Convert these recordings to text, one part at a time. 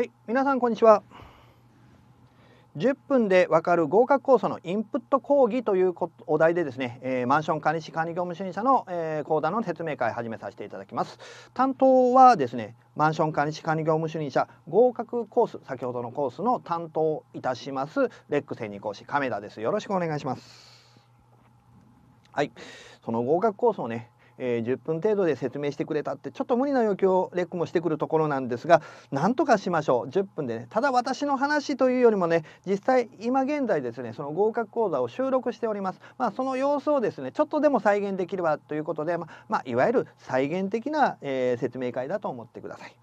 はい、皆さんこんにちは。10分でわかる合格ースのインプット講義というお題でですね、えー、マンション管理士管理業務主任者の、えー、講座の説明会始めさせていただきます。担当はですね、マンション管理士管理業務主任者合格コース、先ほどのコースの担当いたしますレック専任講師亀田です。よろしくお願いします。はい、その合格コースをね、えー、10分程度で説明してくれたってちょっと無理な要求をレックもしてくるところなんですがなんとかしましょう10分でねただ私の話というよりもね実際今現在ですねその合格講座を収録しております、まあ、その様子をですねちょっとでも再現できればということで、ままあ、いわゆる再現的な、えー、説明会だと思ってください。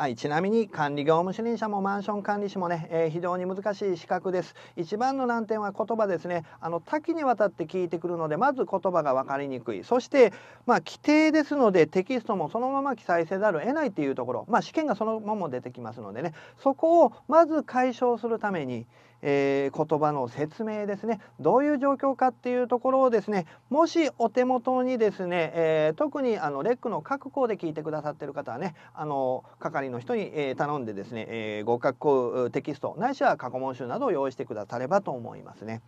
はい、ちなみに管理業務主任者もマンション管理士もね、えー、非常に難しい資格です一番の難点は言葉ですねあの多岐にわたって聞いてくるのでまず言葉が分かりにくいそしてまあ規定ですのでテキストもそのまま記載せざるを得ないっていうところまあ試験がそのまま出てきますのでねそこをまず解消するためにえー、言葉の説明ですねどういう状況かっていうところをですねもしお手元にですね、えー、特にあのレックの各校で聞いてくださってる方はねあの係の人に、えー、頼んでですね、えー、合格校テキストないしは過去問集などを用意してくださればと思いますね。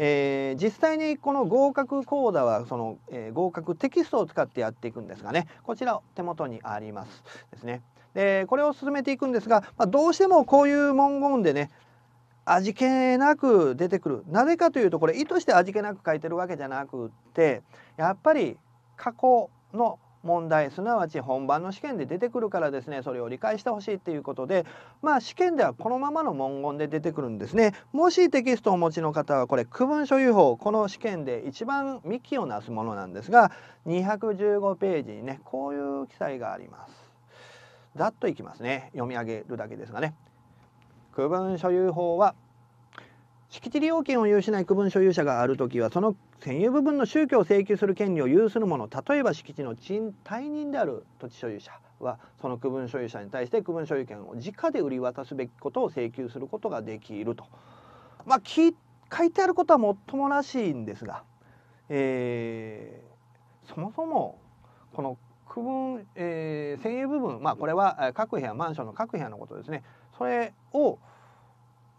えー、実際にこの合格講座はその、えー、合格テキストを使ってやっていくんですがねこちら手元にありますですね。でこれを進めていくんですが、まあ、どうしてもこういう文言でね、味気なく出てくるなぜかというとこれ意図して味気なく書いてるわけじゃなくってやっぱり過去の問題すなわち本番の試験で出てくるからですねそれを理解してほしいっていうことでまあ試験ではこのままの文言で出てくるんですねもしテキストをお持ちの方はこれ区分所有法この試験で一番幹をなすものなんですが215ページにねこういう記載がありますざっといきますね読み上げるだけですがね区分所有法は敷地利用権を有しない区分所有者があるときはその占有部分の宗教を請求する権利を有する者例えば敷地の賃貸人である土地所有者はその区分所有者に対して区分所有権を直で売り渡すべきことを請求することができると。まあ、書いてあることはもっともらしいんですが、えー、そもそもこの区分、えー、占有部分まあこれは各部屋マンションの各部屋のことですねそれを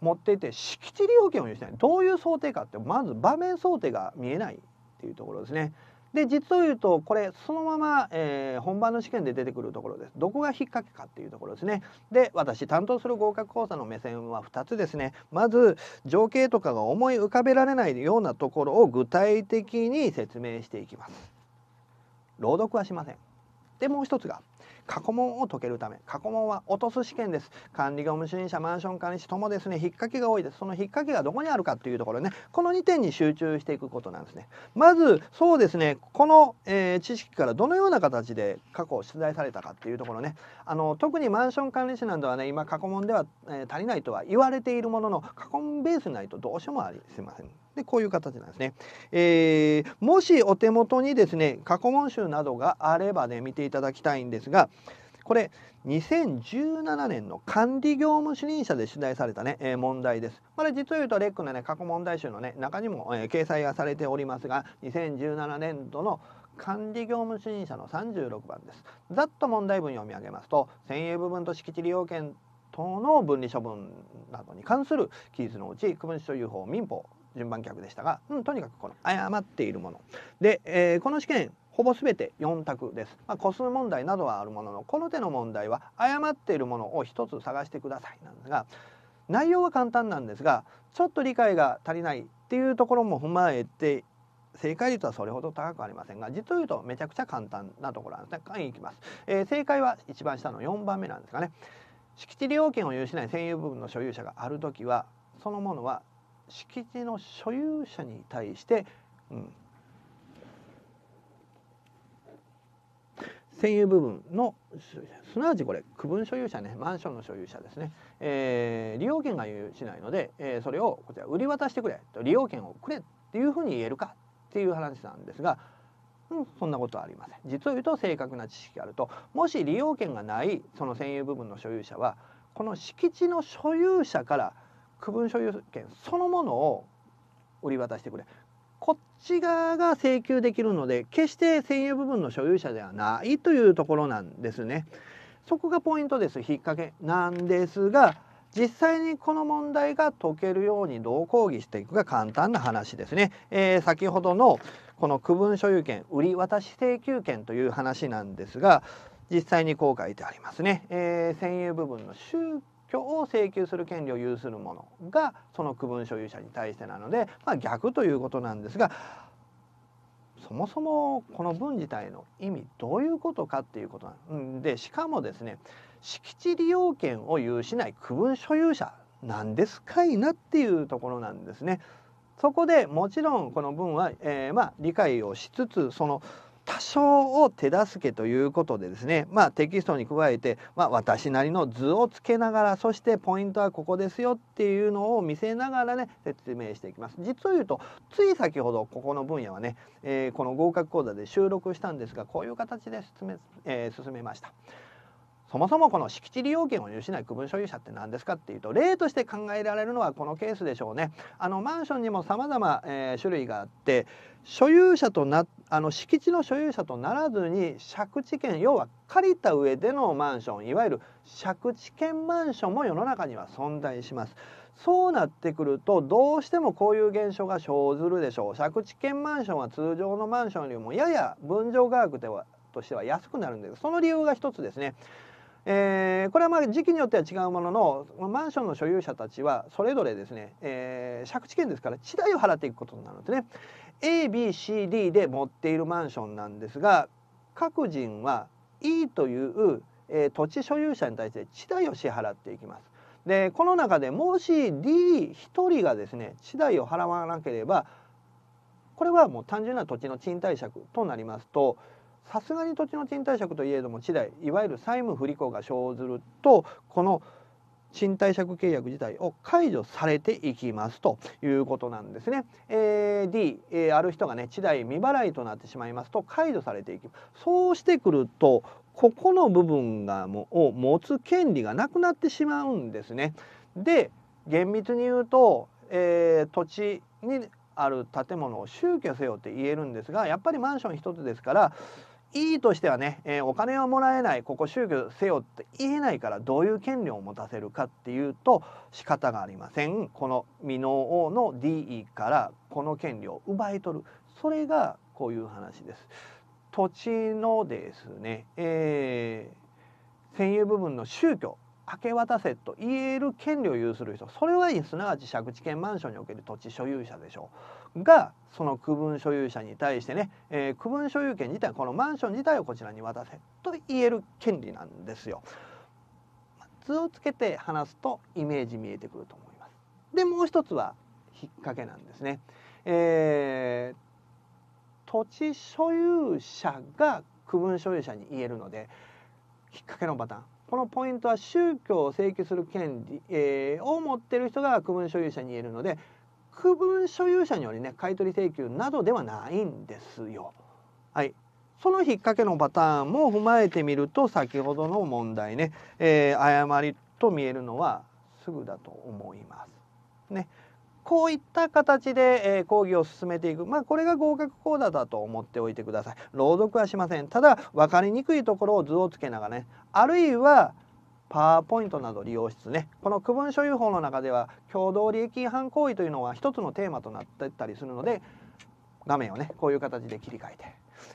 持っていて敷地利用権を有してないどういう想定かってまず場面想定が見えないっていうところですね。で実を言うとこれそのまま、えー、本番の試験で出てくるところですどこが引っ掛けかっていうところですねで私担当する合格講座の目線は2つですねまず情景とかが思い浮かべられないようなところを具体的に説明していきます朗読はしませんでもう一つが過去問を解けるため過去問は落とす試験です管理業務主任者マンション管理士ともですね引っ掛けが多いですその引っ掛けがどこにあるかっていうところねこの2点に集中していくことなんですねまずそうですねこの、えー、知識からどのような形で過去を出題されたかっていうところねあの特にマンション管理士などはね今過去問では、えー、足りないとは言われているものの過去問ベースないとどうしようもありすいませんでこういう形なんですね、えー、もしお手元にですね過去問集などがあればね見ていただきたいんですがこれ2017年の管理業務主任者で取題されたね、えー、問題です。これ実を言うとレックのね過去問題集のね中にも、えー、掲載がされておりますが2017年度の管理業務主任者の36番です。ざっと問題文読み上げますと専営部分と敷地利用権等の分離処分などに関する記述のうち区分所有法民法順番客でしたが、うん、とにかくこの誤っているもので、えー、この試験ほぼ全て4択です、まあ、個数問題などはあるもののこの手の問題は誤っているものを1つ探してくださいなんですが内容は簡単なんですがちょっと理解が足りないっていうところも踏まえて正解率はそれほど高くありませんが実を言うとめちゃくちゃ簡単なところなんですね。いきます、えー、正解は一番下の4番目なんですかね。敷地利用権を有しない占有部分の所有者がある時はそのものは敷地の所有者に対して、うん、占有部分のすなわちこれ区分所有者ねマンションの所有者ですね、えー、利用権が有しないので、えー、それをこちら売り渡してくれと利用権をくれっていうふうに言えるかっていう話なんですが、うん、そんなことはありません実を言うと正確な知識があるともし利用権がないその占有部分の所有者はこの敷地の所有者から区分所有権そのものを売り渡してくれこっち側が請求できるので決して専用部分の所有者ではないというところなんですね。そこがポイントです引っ掛けなんですが実際にこの問題が解けるようにどう抗議していくか簡単な話ですね、えー、先ほどのこの区分所有権売り渡し請求権という話なんですが実際にこう書いてありますね、えー、占有部分の許を請求する権利を有する者がその区分所有者に対してなので、まあ、逆ということなんですがそもそもこの文自体の意味どういうことかっていうことなんでしかもですね敷地利用権を有しない区分所有者なんですかいなっていうところなんですね。そこでもちろんこの文は、えー、まあ理解をしつつその多少を手助けということでですね、まあ、テキストに加えて、まあ、私なりの図をつけながらそしてポイントはここですよっていうのを見せながらね説明していきます実を言うとつい先ほどここの分野はね、えー、この合格講座で収録したんですがこういう形で進めえー、え進めました。そもそもこの敷地利用権を有しない区分所有者って何ですかっていうと例として考えられるのはこのケースでしょうね。あのマンションにも様々、えー、種類があって所有者となあの敷地の所有者とならずに借地権要は借りた上でのマンションいわゆる借地権マンションも世の中には存在します。そうなってくるとどうしてもこういう現象が生ずるでしょう借地権マンションは通常のマンションよりもやや分譲価格ではとしては安くなるんですその理由が一つですねえー、これはまあ時期によっては違うもののマンションの所有者たちはそれぞれですね、えー、借地権ですから地代を払っていくことになるんですね ABCD で持っているマンションなんですが各人は E という、えー、土地所有者に対して地代を支払っていきます。でこの中でもし D1 人がですね地代を払わなければこれはもう単純な土地の賃貸借となりますとさすがに土地の賃貸借といえども地代いわゆる債務不履行が生ずるとこの賃貸借契約自体を解除されていきますということなんですね。えー、D、えー、ある人がね地代未払いとなってしまいますと解除されていきますそうしてくるとここの部分がもを持つ権利がなくなってしまうんですね。で厳密に言うと、えー、土地にある建物を宗教せよって言えるんですがやっぱりマンション一つですから E としてはね、えー、お金はもらえないここ宗教せよって言えないからどういう権利を持たせるかっていうと仕方がありませんこの未納王の DE からこの権利を奪い取るそれがこういう話です。土地のですね、えー、占有部分の宗教明け渡せと言える権利を有する人それはすなわち借地権マンションにおける土地所有者でしょうがその区分所有者に対してね、えー、区分所有権自体このマンション自体をこちらに渡せと言える権利なんですよ。図をつけて話すとイメージ見えてくると思います。でもう一つは引っ掛けなんですね。えー土地所有者が区分所有者に言えるので引っ掛けのパターンこのポイントは宗教を請求する権利、えー、を持ってる人が区分所有者に言えるので区分所有者によりね買取請求などではないんですよ。はい、その引っ掛けのパターンも踏まえてみると先ほどの問題ね、えー、誤りと見えるのはすぐだと思います。ねこういった形で、えー、講義を進めていく、まあ、これが合格講座だと思っておいてください。朗読はしません。ただ分かりにくいところを図をつけながらねあるいはパワーポイントなど利用しつつねこの区分所有法の中では共同利益違反行為というのは一つのテーマとなってたりするので画面をねこういう形で切り替えて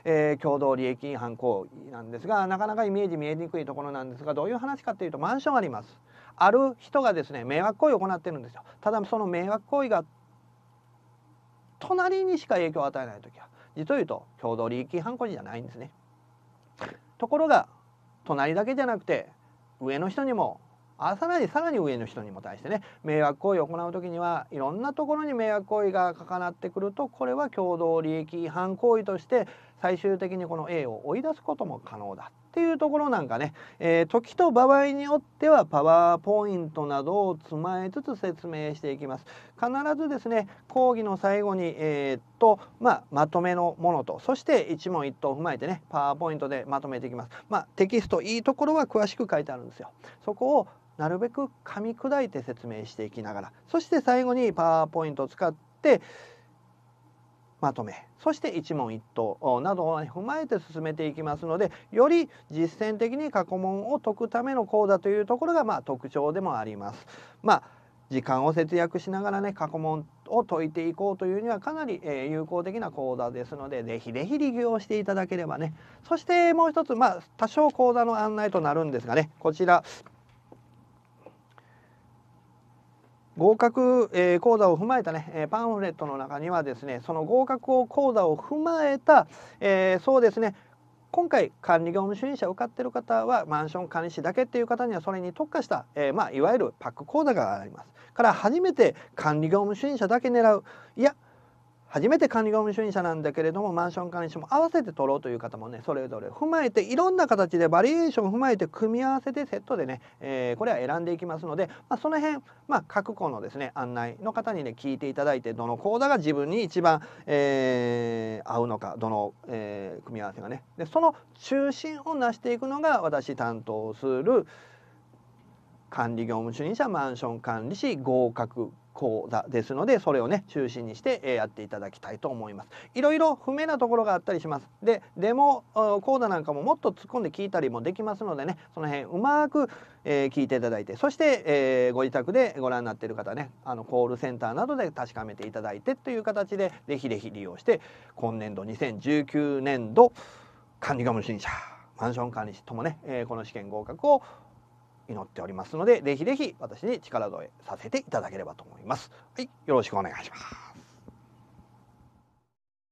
えー、共同利益違反行為なんですがなかなかイメージ見えにくいところなんですがどういう話かというとマンションありますある人がですね迷惑行為を行ってるんですよただその迷惑行為が隣にしか影響を与えない時は実を言うと共同利益犯行じゃないんですねところが隣だけじゃなくて上の人にもあさらにさらに上の人にも対してね迷惑行為を行う時にはいろんなところに迷惑行為が重なってくるとこれは共同利益違反行為として最終的にこの A を追い出すことも可能だっていうところなんかね、えー、時と場合によってはパワーポイントなどをつまえつつ説明していきます必ずですね講義の最後に、えー、っとまあ、まとめのものとそして一問一答を踏まえてねパワーポイントでまとめていきます、まあ、テキストいいところは詳しく書いてあるんですよそこをなるべく噛み砕いて説明していきながらそして最後にパワーポイントを使ってまとめそして一問一答などを踏まえて進めていきますのでより実践的に過去問を解くための講座というところがまあ特徴でもあります。まあ時間を節約しながらね過去問を解いていこうというにはかなり、えー、有効的な講座ですのでぜひぜひ利用していただければねそしてもう一つまあ多少講座の案内となるんですがねこちら合格、えー、講座を踏まえたね、えー、パンフレットの中にはですねその合格を講座を踏まえた、えー、そうですね今回管理業務主任者を受かってる方はマンション管理士だけっていう方にはそれに特化した、えー、まあ、いわゆるパック講座がありますから初めて管理業務主任者だけ狙ういや初めて管理業務主任者なんだけれどもマンション管理士も合わせて取ろうという方もねそれぞれ踏まえていろんな形でバリエーションを踏まえて組み合わせてセットでね、えー、これは選んでいきますので、まあ、その辺、まあ、各校のですね案内の方にね聞いていただいてどの講座が自分に一番、えー、合うのかどの、えー、組み合わせがねでその中心を成していくのが私担当する、管理業務主任者マンション管理士合格講座ですのでそれをね中心にしてやっていただきたいと思いますいろいろ不明なところがあったりしますでデモ講座なんかももっと突っ込んで聞いたりもできますのでねその辺うまく、えー、聞いていただいてそして、えー、ご自宅でご覧になっている方ねあのコールセンターなどで確かめていただいてという形でぜひぜひ利用して今年度2019年度管理業務主任者マンション管理士ともね、えー、この試験合格を祈っておりますのでぜひぜひ私に力添えさせていただければと思います。はい、よろしくお願いします。